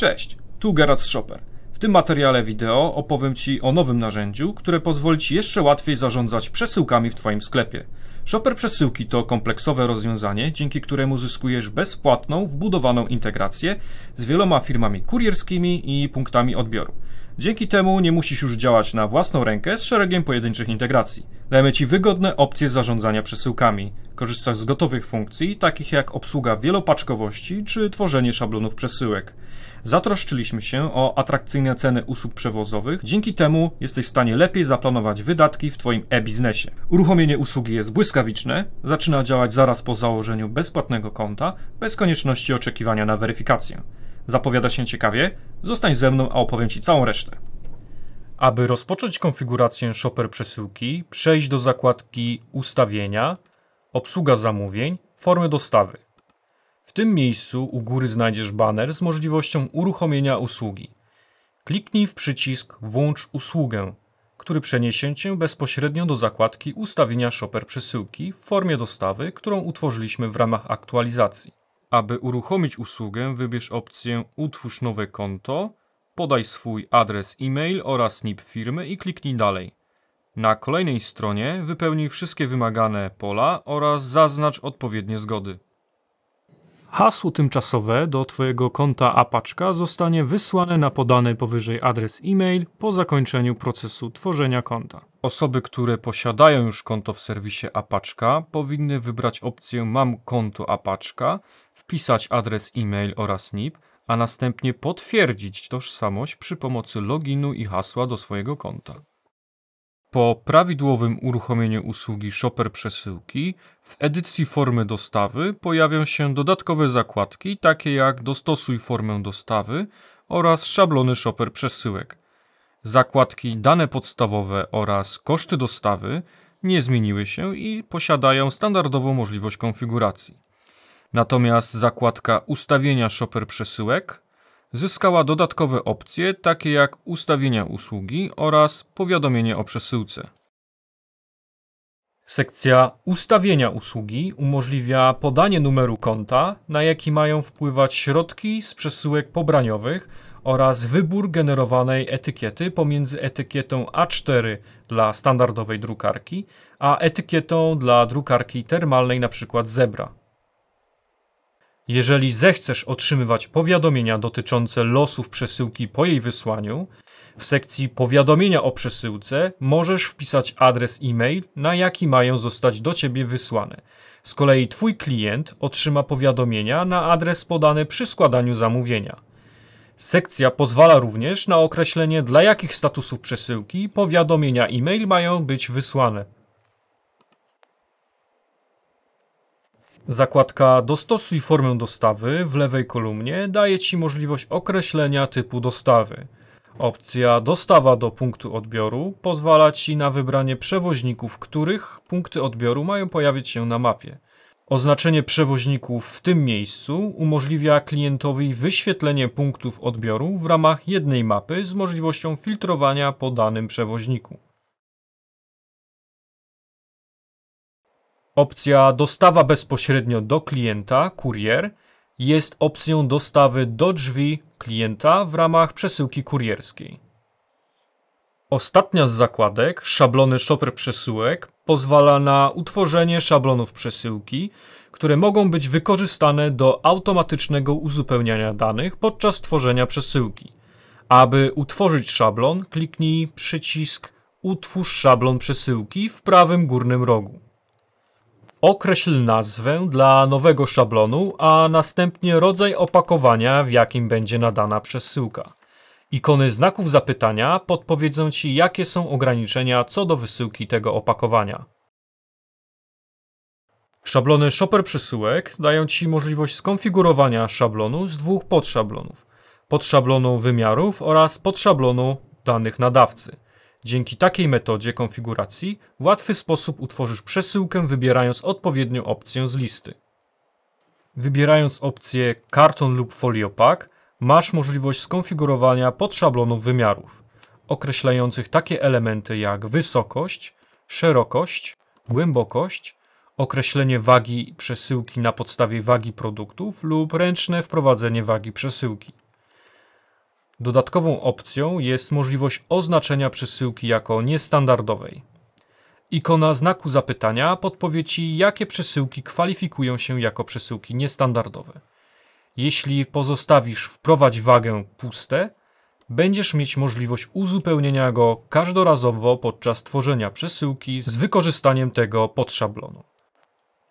Cześć, tu Gerard Shopper. W tym materiale wideo opowiem Ci o nowym narzędziu, które pozwoli Ci jeszcze łatwiej zarządzać przesyłkami w Twoim sklepie. Shopper Przesyłki to kompleksowe rozwiązanie, dzięki któremu zyskujesz bezpłatną, wbudowaną integrację z wieloma firmami kurierskimi i punktami odbioru. Dzięki temu nie musisz już działać na własną rękę z szeregiem pojedynczych integracji. Dajemy Ci wygodne opcje zarządzania przesyłkami. Korzystasz z gotowych funkcji, takich jak obsługa wielopaczkowości czy tworzenie szablonów przesyłek. Zatroszczyliśmy się o atrakcyjne ceny usług przewozowych, dzięki temu jesteś w stanie lepiej zaplanować wydatki w Twoim e-biznesie. Uruchomienie usługi jest błyskawiczne, zaczyna działać zaraz po założeniu bezpłatnego konta, bez konieczności oczekiwania na weryfikację zapowiada się ciekawie, zostań ze mną, a opowiem Ci całą resztę. Aby rozpocząć konfigurację shopper przesyłki, przejdź do zakładki Ustawienia, Obsługa zamówień, Formy dostawy. W tym miejscu u góry znajdziesz banner z możliwością uruchomienia usługi. Kliknij w przycisk Włącz usługę, który przeniesie Cię bezpośrednio do zakładki Ustawienia shopper przesyłki w formie dostawy, którą utworzyliśmy w ramach aktualizacji. Aby uruchomić usługę, wybierz opcję Utwórz nowe konto, podaj swój adres e-mail oraz NIP firmy i kliknij dalej. Na kolejnej stronie wypełnij wszystkie wymagane pola oraz zaznacz odpowiednie zgody. Hasło tymczasowe do Twojego konta Apaczka zostanie wysłane na podany powyżej adres e-mail po zakończeniu procesu tworzenia konta. Osoby, które posiadają już konto w serwisie Apaczka powinny wybrać opcję Mam konto Apaczka wpisać adres e-mail oraz NIP, a następnie potwierdzić tożsamość przy pomocy loginu i hasła do swojego konta. Po prawidłowym uruchomieniu usługi Shopper Przesyłki w edycji formy dostawy pojawią się dodatkowe zakładki takie jak Dostosuj formę dostawy oraz szablony Shopper Przesyłek. Zakładki Dane podstawowe oraz Koszty dostawy nie zmieniły się i posiadają standardową możliwość konfiguracji. Natomiast zakładka ustawienia shopper przesyłek zyskała dodatkowe opcje takie jak ustawienia usługi oraz powiadomienie o przesyłce. Sekcja Ustawienia usługi umożliwia podanie numeru konta, na jaki mają wpływać środki z przesyłek pobraniowych oraz wybór generowanej etykiety pomiędzy etykietą A4 dla standardowej drukarki, a etykietą dla drukarki termalnej np. Zebra. Jeżeli zechcesz otrzymywać powiadomienia dotyczące losów przesyłki po jej wysłaniu, w sekcji Powiadomienia o przesyłce możesz wpisać adres e-mail, na jaki mają zostać do ciebie wysłane. Z kolei Twój klient otrzyma powiadomienia na adres podany przy składaniu zamówienia. Sekcja pozwala również na określenie, dla jakich statusów przesyłki powiadomienia e-mail mają być wysłane. Zakładka Dostosuj formę dostawy w lewej kolumnie daje Ci możliwość określenia typu dostawy. Opcja Dostawa do punktu odbioru pozwala Ci na wybranie przewoźników, których punkty odbioru mają pojawić się na mapie. Oznaczenie przewoźników w tym miejscu umożliwia klientowi wyświetlenie punktów odbioru w ramach jednej mapy z możliwością filtrowania po danym przewoźniku. Opcja dostawa bezpośrednio do klienta, kurier, jest opcją dostawy do drzwi klienta w ramach przesyłki kurierskiej. Ostatnia z zakładek, szablony shopper przesyłek, pozwala na utworzenie szablonów przesyłki, które mogą być wykorzystane do automatycznego uzupełniania danych podczas tworzenia przesyłki. Aby utworzyć szablon, kliknij przycisk Utwórz szablon przesyłki w prawym górnym rogu. Określ nazwę dla nowego szablonu, a następnie rodzaj opakowania, w jakim będzie nadana przesyłka. Ikony znaków zapytania podpowiedzą Ci, jakie są ograniczenia co do wysyłki tego opakowania. Szablony Shopper przesyłek dają Ci możliwość skonfigurowania szablonu z dwóch podszablonów. Podszablonu wymiarów oraz podszablonu danych nadawcy – Dzięki takiej metodzie konfiguracji w łatwy sposób utworzysz przesyłkę wybierając odpowiednią opcję z listy. Wybierając opcję karton lub foliopak masz możliwość skonfigurowania pod podszablonów wymiarów określających takie elementy jak wysokość, szerokość, głębokość, określenie wagi przesyłki na podstawie wagi produktów lub ręczne wprowadzenie wagi przesyłki. Dodatkową opcją jest możliwość oznaczenia przesyłki jako niestandardowej. Ikona znaku zapytania podpowie Ci, jakie przesyłki kwalifikują się jako przesyłki niestandardowe. Jeśli pozostawisz wprowadź wagę puste, będziesz mieć możliwość uzupełnienia go każdorazowo podczas tworzenia przesyłki z wykorzystaniem tego podszablonu.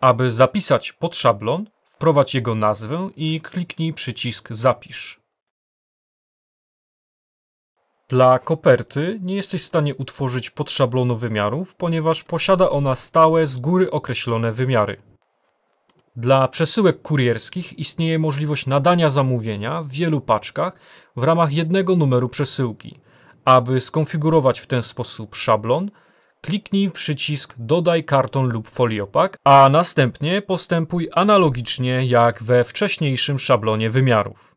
Aby zapisać podszablon, wprowadź jego nazwę i kliknij przycisk Zapisz. Dla koperty nie jesteś w stanie utworzyć pod szablonu wymiarów, ponieważ posiada ona stałe, z góry określone wymiary. Dla przesyłek kurierskich istnieje możliwość nadania zamówienia w wielu paczkach w ramach jednego numeru przesyłki. Aby skonfigurować w ten sposób szablon, kliknij w przycisk Dodaj karton lub foliopak, a następnie postępuj analogicznie jak we wcześniejszym szablonie wymiarów.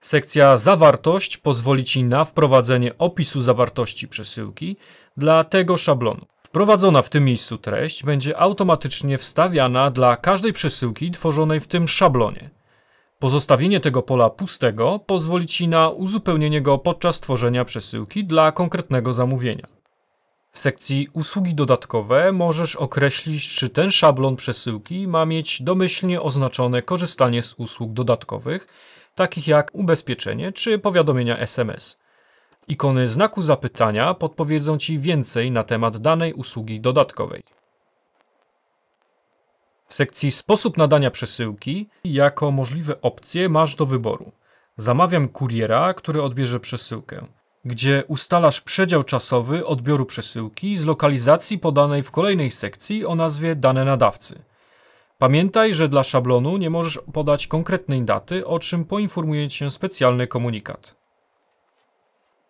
Sekcja Zawartość pozwoli Ci na wprowadzenie opisu zawartości przesyłki dla tego szablonu. Wprowadzona w tym miejscu treść będzie automatycznie wstawiana dla każdej przesyłki tworzonej w tym szablonie. Pozostawienie tego pola pustego pozwoli Ci na uzupełnienie go podczas tworzenia przesyłki dla konkretnego zamówienia. W sekcji Usługi dodatkowe możesz określić, czy ten szablon przesyłki ma mieć domyślnie oznaczone korzystanie z usług dodatkowych, takich jak ubezpieczenie czy powiadomienia SMS. Ikony znaku zapytania podpowiedzą Ci więcej na temat danej usługi dodatkowej. W sekcji Sposób nadania przesyłki jako możliwe opcje masz do wyboru. Zamawiam kuriera, który odbierze przesyłkę, gdzie ustalasz przedział czasowy odbioru przesyłki z lokalizacji podanej w kolejnej sekcji o nazwie Dane nadawcy – Pamiętaj, że dla szablonu nie możesz podać konkretnej daty, o czym poinformuje Cię specjalny komunikat.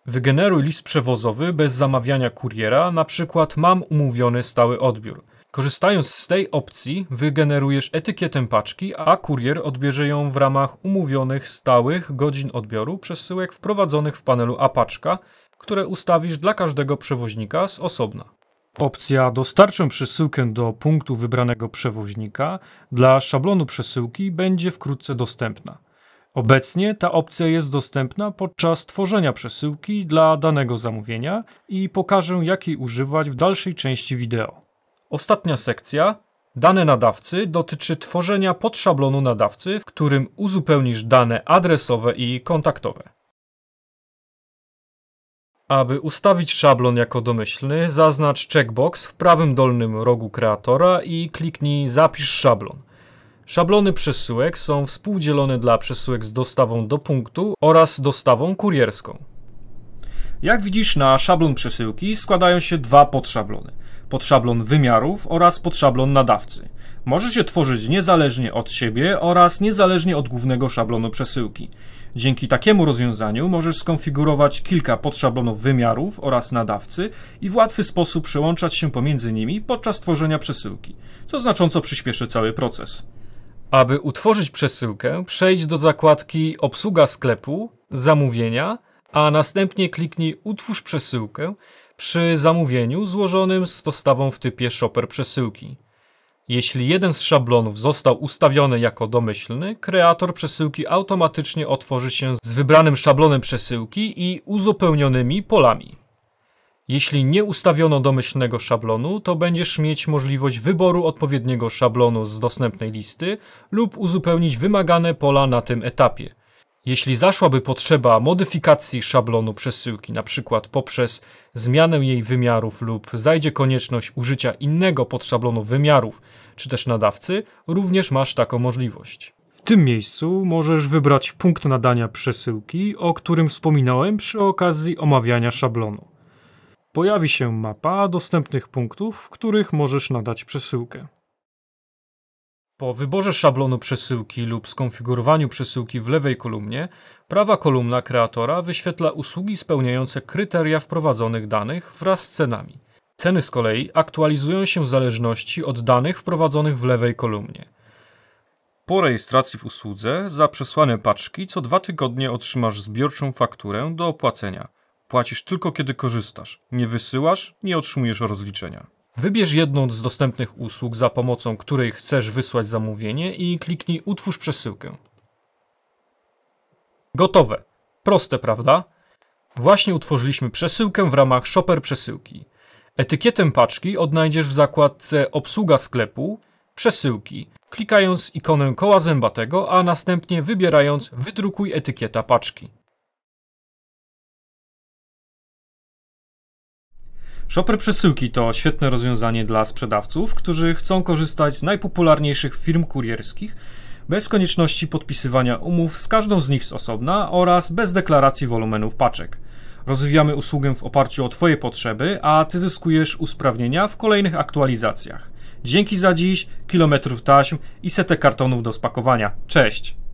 Wygeneruj list przewozowy bez zamawiania kuriera, na przykład mam umówiony stały odbiór. Korzystając z tej opcji, wygenerujesz etykietę paczki, a kurier odbierze ją w ramach umówionych stałych godzin odbioru przesyłek wprowadzonych w panelu Apaczka, które ustawisz dla każdego przewoźnika z osobna. Opcja dostarczą przesyłkę do punktu wybranego przewoźnika dla szablonu przesyłki będzie wkrótce dostępna. Obecnie ta opcja jest dostępna podczas tworzenia przesyłki dla danego zamówienia i pokażę jak jej używać w dalszej części wideo. Ostatnia sekcja Dane nadawcy dotyczy tworzenia podszablonu nadawcy, w którym uzupełnisz dane adresowe i kontaktowe. Aby ustawić szablon jako domyślny, zaznacz checkbox w prawym dolnym rogu kreatora i kliknij Zapisz szablon. Szablony przesyłek są współdzielone dla przesyłek z dostawą do punktu oraz dostawą kurierską. Jak widzisz, na szablon przesyłki składają się dwa podszablony – pod szablon wymiarów oraz pod szablon nadawcy. Może się tworzyć niezależnie od siebie oraz niezależnie od głównego szablonu przesyłki. Dzięki takiemu rozwiązaniu możesz skonfigurować kilka podszablonów wymiarów oraz nadawcy i w łatwy sposób przełączać się pomiędzy nimi podczas tworzenia przesyłki, co znacząco przyspieszy cały proces. Aby utworzyć przesyłkę, przejdź do zakładki Obsługa sklepu, Zamówienia, a następnie kliknij Utwórz przesyłkę przy zamówieniu złożonym z dostawą w typie shopper przesyłki. Jeśli jeden z szablonów został ustawiony jako domyślny, kreator przesyłki automatycznie otworzy się z wybranym szablonem przesyłki i uzupełnionymi polami. Jeśli nie ustawiono domyślnego szablonu, to będziesz mieć możliwość wyboru odpowiedniego szablonu z dostępnej listy lub uzupełnić wymagane pola na tym etapie – jeśli zaszłaby potrzeba modyfikacji szablonu przesyłki, np. poprzez zmianę jej wymiarów lub zajdzie konieczność użycia innego podszablonu wymiarów czy też nadawcy, również masz taką możliwość. W tym miejscu możesz wybrać punkt nadania przesyłki, o którym wspominałem przy okazji omawiania szablonu. Pojawi się mapa dostępnych punktów, w których możesz nadać przesyłkę. Po wyborze szablonu przesyłki lub skonfigurowaniu przesyłki w lewej kolumnie, prawa kolumna kreatora wyświetla usługi spełniające kryteria wprowadzonych danych wraz z cenami. Ceny z kolei aktualizują się w zależności od danych wprowadzonych w lewej kolumnie. Po rejestracji w usłudze za przesłane paczki co dwa tygodnie otrzymasz zbiorczą fakturę do opłacenia. Płacisz tylko kiedy korzystasz, nie wysyłasz, nie otrzymujesz rozliczenia. Wybierz jedną z dostępnych usług, za pomocą której chcesz wysłać zamówienie i kliknij Utwórz przesyłkę. Gotowe. Proste, prawda? Właśnie utworzyliśmy przesyłkę w ramach Shopper Przesyłki. Etykietę paczki odnajdziesz w zakładce Obsługa sklepu, Przesyłki, klikając ikonę koła zębatego, a następnie wybierając Wydrukuj etykieta paczki. Shopper przesyłki to świetne rozwiązanie dla sprzedawców, którzy chcą korzystać z najpopularniejszych firm kurierskich bez konieczności podpisywania umów z każdą z nich z osobna oraz bez deklaracji wolumenów paczek. Rozwijamy usługę w oparciu o Twoje potrzeby, a Ty zyskujesz usprawnienia w kolejnych aktualizacjach. Dzięki za dziś, kilometrów taśm i setek kartonów do spakowania. Cześć!